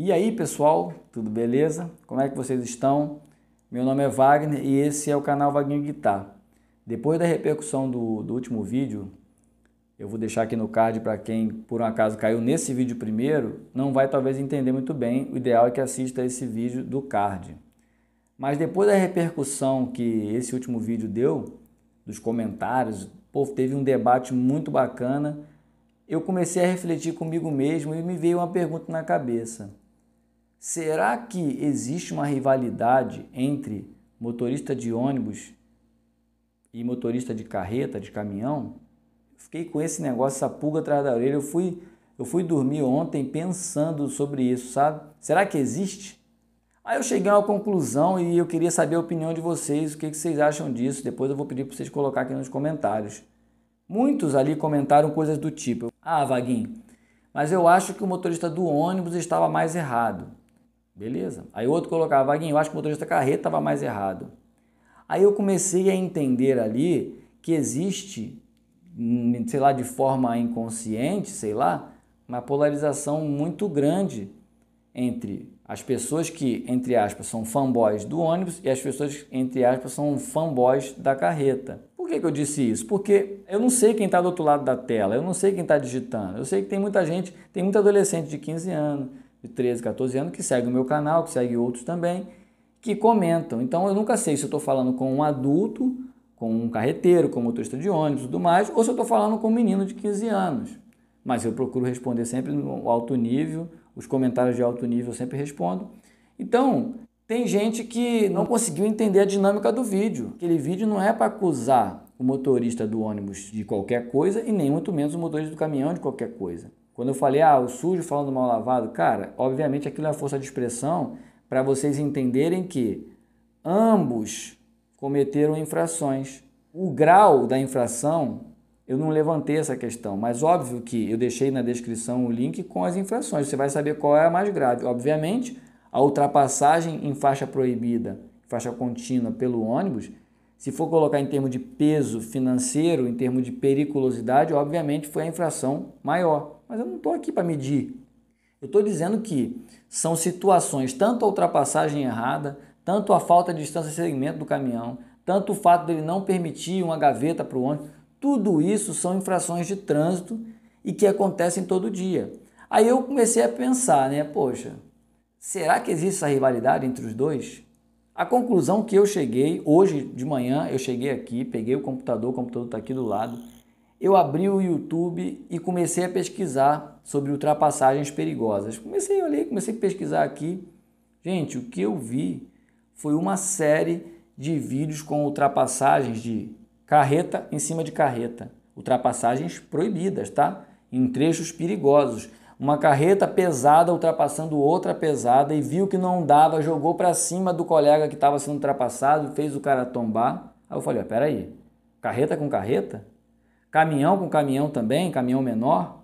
E aí, pessoal, tudo beleza? Como é que vocês estão? Meu nome é Wagner e esse é o canal Vaguinho Guitar. Depois da repercussão do, do último vídeo, eu vou deixar aqui no card para quem por um acaso caiu nesse vídeo primeiro, não vai talvez entender muito bem. O ideal é que assista esse vídeo do card. Mas depois da repercussão que esse último vídeo deu, dos comentários, teve um debate muito bacana. Eu comecei a refletir comigo mesmo e me veio uma pergunta na cabeça. Será que existe uma rivalidade entre motorista de ônibus e motorista de carreta, de caminhão? Fiquei com esse negócio, essa pulga atrás da orelha. Eu fui, eu fui dormir ontem pensando sobre isso, sabe? Será que existe? Aí eu cheguei a uma conclusão e eu queria saber a opinião de vocês, o que vocês acham disso. Depois eu vou pedir para vocês colocar aqui nos comentários. Muitos ali comentaram coisas do tipo: Ah, Vaguinho, mas eu acho que o motorista do ônibus estava mais errado. Beleza. Aí outro colocava, Vaguinho, eu acho que o motorista carreta estava mais errado. Aí eu comecei a entender ali que existe, hum, sei lá, de forma inconsciente, sei lá, uma polarização muito grande entre as pessoas que, entre aspas, são fanboys do ônibus e as pessoas que, entre aspas, são fanboys da carreta. Por que, que eu disse isso? Porque eu não sei quem está do outro lado da tela, eu não sei quem está digitando. Eu sei que tem muita gente, tem muito adolescente de 15 anos, de 13, 14 anos que segue o meu canal, que segue outros também, que comentam. Então eu nunca sei se eu estou falando com um adulto, com um carreteiro, com um motorista de ônibus e tudo mais, ou se eu estou falando com um menino de 15 anos. Mas eu procuro responder sempre no alto nível, os comentários de alto nível eu sempre respondo. Então, tem gente que não conseguiu entender a dinâmica do vídeo. Aquele vídeo não é para acusar o motorista do ônibus de qualquer coisa e nem muito menos o motorista do caminhão de qualquer coisa. Quando eu falei, ah, o sujo falando mal lavado, cara, obviamente aquilo é força de expressão para vocês entenderem que ambos cometeram infrações. O grau da infração, eu não levantei essa questão, mas óbvio que eu deixei na descrição o link com as infrações, você vai saber qual é a mais grave. Obviamente, a ultrapassagem em faixa proibida, faixa contínua pelo ônibus, se for colocar em termos de peso financeiro, em termos de periculosidade, obviamente foi a infração maior. Mas eu não estou aqui para medir. Eu estou dizendo que são situações, tanto a ultrapassagem errada, tanto a falta de distância de segmento do caminhão, tanto o fato dele não permitir uma gaveta para o ônibus, tudo isso são infrações de trânsito e que acontecem todo dia. Aí eu comecei a pensar, né? Poxa, será que existe essa rivalidade entre os dois? A conclusão que eu cheguei, hoje de manhã eu cheguei aqui, peguei o computador, o computador está aqui do lado, eu abri o YouTube e comecei a pesquisar sobre ultrapassagens perigosas. Comecei a ler, comecei a pesquisar aqui. Gente, o que eu vi foi uma série de vídeos com ultrapassagens de carreta em cima de carreta, ultrapassagens proibidas, tá? Em trechos perigosos. Uma carreta pesada ultrapassando outra pesada e viu que não dava, jogou para cima do colega que estava sendo ultrapassado, fez o cara tombar. Aí eu falei: "Espera aí. Carreta com carreta? Caminhão com caminhão também, caminhão menor?"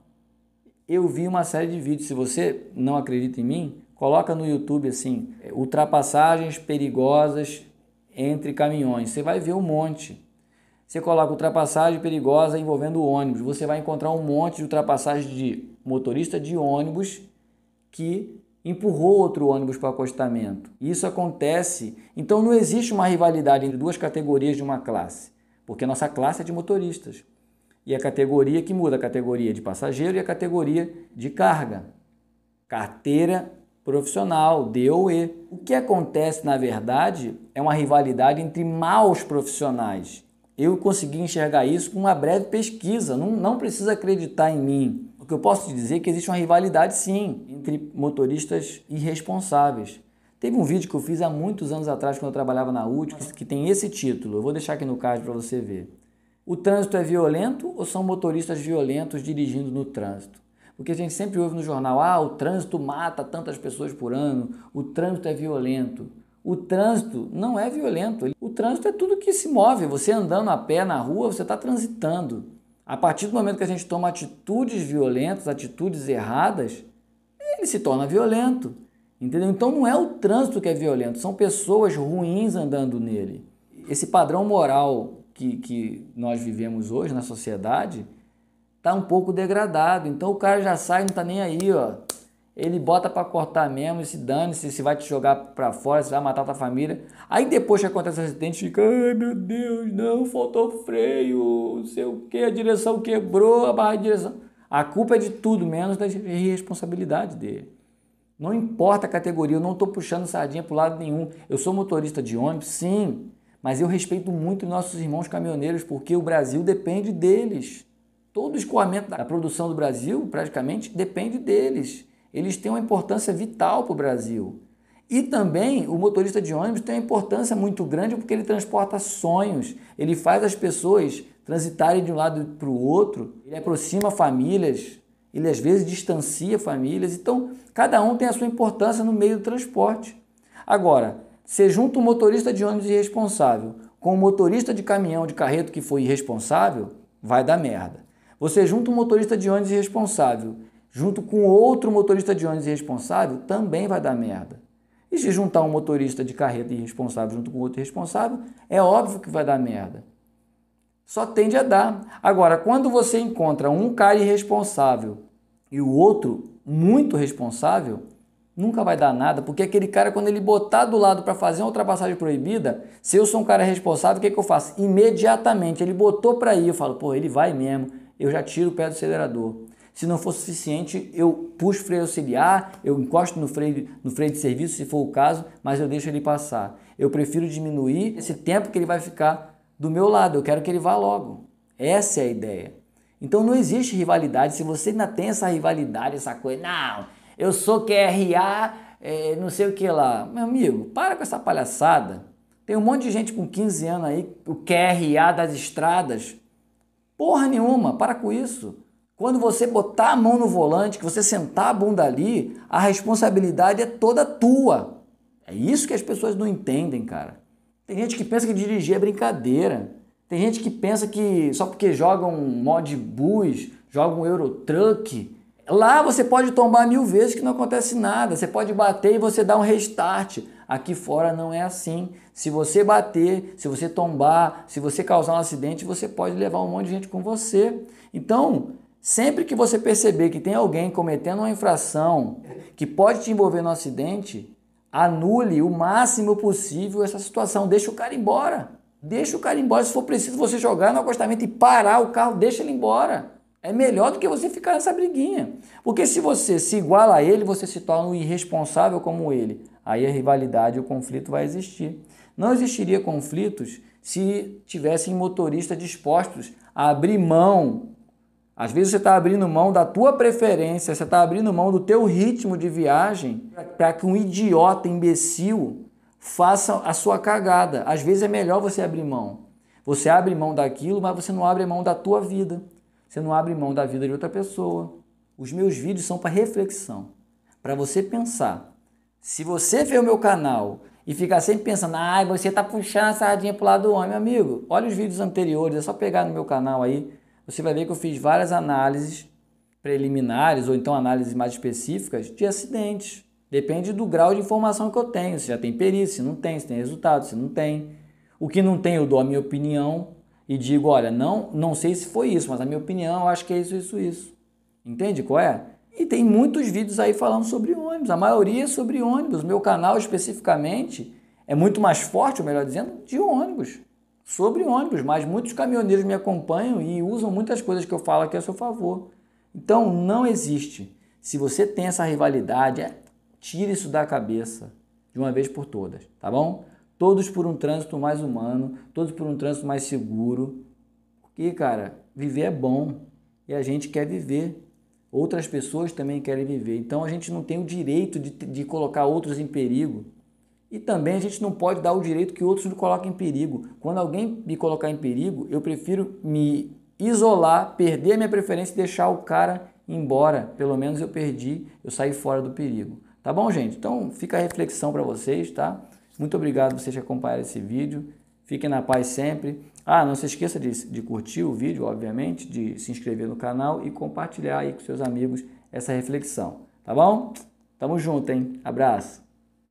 Eu vi uma série de vídeos, se você não acredita em mim, coloca no YouTube assim, ultrapassagens perigosas entre caminhões. Você vai ver um monte. Você coloca ultrapassagem perigosa envolvendo ônibus, você vai encontrar um monte de ultrapassagem de motorista de ônibus que empurrou outro ônibus para o acostamento. Isso acontece. Então não existe uma rivalidade entre duas categorias de uma classe, porque a nossa classe é de motoristas. E a categoria que muda a categoria de passageiro e a categoria de carga. Carteira profissional, D ou E. O que acontece, na verdade, é uma rivalidade entre maus profissionais. Eu consegui enxergar isso com uma breve pesquisa, não, não precisa acreditar em mim. O que eu posso te dizer é que existe uma rivalidade, sim, entre motoristas irresponsáveis. Teve um vídeo que eu fiz há muitos anos atrás, quando eu trabalhava na UT, que tem esse título. Eu vou deixar aqui no card para você ver. O trânsito é violento ou são motoristas violentos dirigindo no trânsito? Porque a gente sempre ouve no jornal: ah, o trânsito mata tantas pessoas por ano, o trânsito é violento. O trânsito não é violento. O trânsito é tudo que se move. Você andando a pé na rua, você está transitando. A partir do momento que a gente toma atitudes violentas, atitudes erradas, ele se torna violento. Entendeu? Então não é o trânsito que é violento, são pessoas ruins andando nele. Esse padrão moral que, que nós vivemos hoje na sociedade está um pouco degradado. Então o cara já sai, não está nem aí, ó ele bota para cortar mesmo, se dane-se, se vai te jogar para fora, se vai matar a tua família. Aí depois que acontece o acidente, fica, ai meu Deus, não, faltou freio, não sei o que, a direção quebrou, a barra de direção. A culpa é de tudo, menos da irresponsabilidade dele. Não importa a categoria, eu não estou puxando sardinha para lado nenhum. Eu sou motorista de ônibus, sim, mas eu respeito muito nossos irmãos caminhoneiros, porque o Brasil depende deles. Todo escoamento da produção do Brasil, praticamente, depende deles eles têm uma importância vital para o Brasil. E também o motorista de ônibus tem uma importância muito grande porque ele transporta sonhos, ele faz as pessoas transitarem de um lado para o outro, ele aproxima famílias, ele às vezes distancia famílias. Então, cada um tem a sua importância no meio do transporte. Agora, se junta um motorista de ônibus irresponsável com um motorista de caminhão de carreto que foi irresponsável, vai dar merda. Você junta um motorista de ônibus irresponsável junto com outro motorista de ônibus irresponsável, também vai dar merda. E se juntar um motorista de carreta irresponsável junto com outro irresponsável, é óbvio que vai dar merda. Só tende a dar. Agora, quando você encontra um cara irresponsável e o outro muito responsável, nunca vai dar nada, porque aquele cara, quando ele botar do lado para fazer uma ultrapassagem proibida, se eu sou um cara responsável, o que, que eu faço? Imediatamente, ele botou para ir, eu falo, pô, ele vai mesmo, eu já tiro o pé do acelerador. Se não for suficiente, eu puxo freio auxiliar, eu encosto no freio, no freio de serviço, se for o caso, mas eu deixo ele passar. Eu prefiro diminuir esse tempo que ele vai ficar do meu lado, eu quero que ele vá logo. Essa é a ideia. Então não existe rivalidade. Se você ainda tem essa rivalidade, essa coisa, não, eu sou QRA, é, não sei o que lá. Meu amigo, para com essa palhaçada. Tem um monte de gente com 15 anos aí, o QRA das estradas. Porra nenhuma, para com isso. Quando você botar a mão no volante, que você sentar a bunda ali, a responsabilidade é toda tua. É isso que as pessoas não entendem, cara. Tem gente que pensa que dirigir é brincadeira. Tem gente que pensa que só porque joga um mod bus, joga um Eurotruck, lá você pode tombar mil vezes que não acontece nada. Você pode bater e você dá um restart. Aqui fora não é assim. Se você bater, se você tombar, se você causar um acidente, você pode levar um monte de gente com você. Então, Sempre que você perceber que tem alguém cometendo uma infração que pode te envolver no acidente, anule o máximo possível essa situação. Deixa o cara embora. Deixa o cara embora. Se for preciso você jogar no acostamento e parar o carro, deixa ele embora. É melhor do que você ficar nessa briguinha. Porque se você se iguala a ele, você se torna um irresponsável como ele. Aí a rivalidade e o conflito vai existir. Não existiria conflitos se tivessem motoristas dispostos a abrir mão às vezes você está abrindo mão da tua preferência, você está abrindo mão do teu ritmo de viagem para que um idiota imbecil faça a sua cagada. Às vezes é melhor você abrir mão. Você abre mão daquilo, mas você não abre mão da tua vida. Você não abre mão da vida de outra pessoa. Os meus vídeos são para reflexão, para você pensar. Se você vê o meu canal e ficar sempre pensando, ai, ah, você está puxando a sardinha o lado do homem, amigo, olha os vídeos anteriores, é só pegar no meu canal aí você vai ver que eu fiz várias análises preliminares ou então análises mais específicas de acidentes. Depende do grau de informação que eu tenho, se já tem perícia, se não tem, se tem resultado, se não tem. O que não tem, eu dou a minha opinião e digo, olha, não, não sei se foi isso, mas a minha opinião, eu acho que é isso, isso, isso. Entende qual é? E tem muitos vídeos aí falando sobre ônibus, a maioria é sobre ônibus. Meu canal especificamente é muito mais forte, ou melhor dizendo, de ônibus sobre ônibus, mas muitos caminhoneiros me acompanham e usam muitas coisas que eu falo aqui a seu favor. Então não existe. Se você tem essa rivalidade, é, tire isso da cabeça de uma vez por todas, tá bom? Todos por um trânsito mais humano, todos por um trânsito mais seguro. Porque, cara, viver é bom e a gente quer viver. Outras pessoas também querem viver. Então a gente não tem o direito de, de colocar outros em perigo. E também a gente não pode dar o direito que outros me coloquem em perigo. Quando alguém me colocar em perigo, eu prefiro me isolar, perder a minha preferência e deixar o cara embora. Pelo menos eu perdi, eu saí fora do perigo. Tá bom, gente? Então fica a reflexão para vocês, tá? Muito obrigado por vocês que acompanharam esse vídeo. Fiquem na paz sempre. Ah, não se esqueça de, de curtir o vídeo, obviamente, de se inscrever no canal e compartilhar aí com seus amigos essa reflexão. Tá bom? Tamo junto, hein? Abraço!